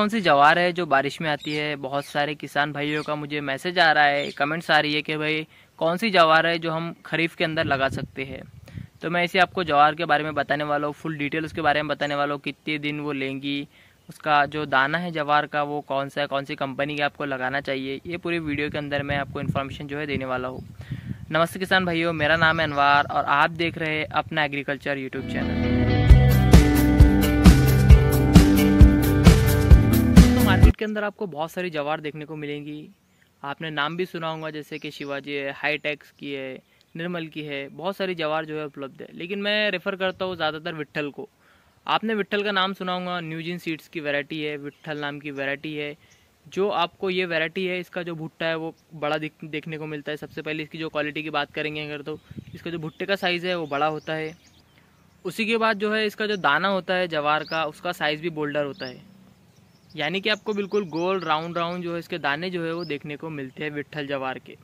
कौन सी जवार है जो बारिश में आती है बहुत सारे किसान भाइयों का मुझे मैसेज आ रहा है कमेंट्स आ रही है कि भाई कौन सी जवार है जो हम खरीफ के अंदर लगा सकते हैं तो मैं इसे आपको जवार के बारे में बताने वाला हूँ फुल डिटेल उसके बारे में बताने वाला हूँ कितने दिन वो लेंगी उसका जो दाना है जवार का वो कौन सा है कौन सी कंपनी का आपको लगाना चाहिए ये पूरी वीडियो के अंदर मैं आपको इन्फॉर्मेशन जो है देने वाला हूँ नमस्ते किसान भाइयों मेरा नाम है अनवार और आप देख रहे हैं अपना एग्रीकल्चर यूट्यूब चैनल के अंदर आपको बहुत सारी जवार देखने को मिलेंगी आपने नाम भी सुना होगा जैसे कि शिवाजी है हाईटेक्स की है निर्मल की है बहुत सारी जवार जो है उपलब्ध है लेकिन मैं रेफ़र करता हूँ ज़्यादातर विट्ठल को आपने विट्ठल का नाम सुना होगा न्यूजिन सीड्स की वैरायटी है विट्ठल नाम की वैरायटी है जो आपको ये वैरायटी है इसका जो भुट्टा है वो बड़ा देखने को मिलता है सबसे पहले इसकी जो क्वालिटी की बात करेंगे अगर तो इसका जो भुट्टे का साइज़ है वो बड़ा होता है उसी के बाद जो है इसका जो दाना होता है जवार का उसका साइज़ भी बोल्डर होता है यानी कि आपको बिल्कुल गोल राउंड राउंड जो है इसके दाने जो है वो देखने को मिलते हैं विट्ठल जवार के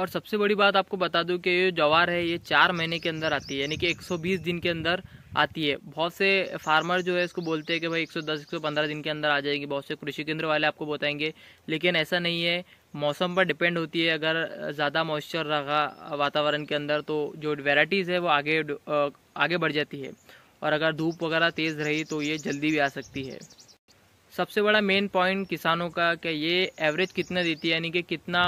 और सबसे बड़ी बात आपको बता दूं कि ये जवार है ये चार महीने के अंदर आती है यानी कि 120 दिन के अंदर आती है बहुत से फार्मर जो है इसको बोलते हैं कि भाई 110 115 दिन के अंदर आ जाएगी बहुत से कृषि केंद्र वाले आपको बताएंगे लेकिन ऐसा नहीं है मौसम पर डिपेंड होती है अगर ज़्यादा मॉइस्चर रहा वातावरण के अंदर तो जो वेराइटीज़ है वो आगे आगे बढ़ जाती है और अगर धूप वगैरह तेज़ रही तो ये जल्दी भी आ सकती है सबसे बड़ा मेन पॉइंट किसानों का कि ये एवरेज कितना देती है यानी कि कितना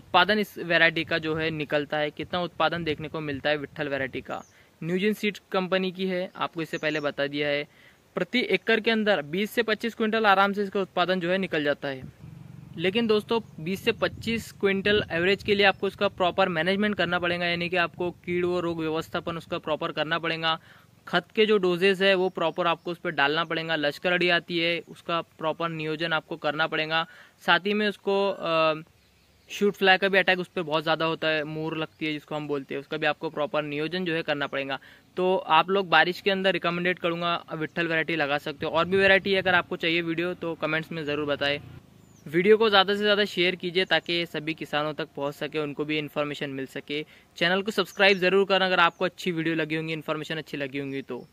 उत्पादन इस वैरायटी का जो है निकलता है कितना उत्पादन देखने को मिलता है विट्ठल वैरायटी का न्यूजन सीड कंपनी की है आपको इससे पहले बता दिया है प्रति एकड़ के अंदर 20 से 25 क्विंटल आराम से इसका उत्पादन जो है निकल जाता है लेकिन दोस्तों 20 से 25 क्विंटल एवरेज के लिए आपको उसका प्रॉपर मैनेजमेंट करना पड़ेगा यानी कि आपको कीड़ व रोग व्यवस्थापन उसका प्रॉपर करना पड़ेगा खत के जो डोजेज है वो प्रॉपर आपको उस पर डालना पड़ेगा लश्कर अड़ी आती है उसका प्रॉपर नियोजन आपको करना पड़ेगा साथ ही में उसको आ, शूट फ्लाई का भी अटैक उस पर बहुत ज़्यादा होता है मोर लगती है जिसको हम बोलते हैं उसका भी आपको प्रॉपर नियोजन जो है करना पड़ेगा तो आप लोग बारिश के अंदर रिकमेंडेड करूँगा विट्ठल वैरायटी लगा सकते हो और भी वैरायटी अगर आपको चाहिए वीडियो तो कमेंट्स में ज़रूर बताएं वीडियो को ज़्यादा से ज़्यादा शेयर कीजिए ताकि सभी किसानों तक पहुंच सके उनको भी इन्फॉर्मेशन मिल सके चैनल को सब्सक्राइब ज़रूर करें अगर आपको अच्छी वीडियो लगी होंगी इन्फॉर्मेशन अच्छी लगी होंगी तो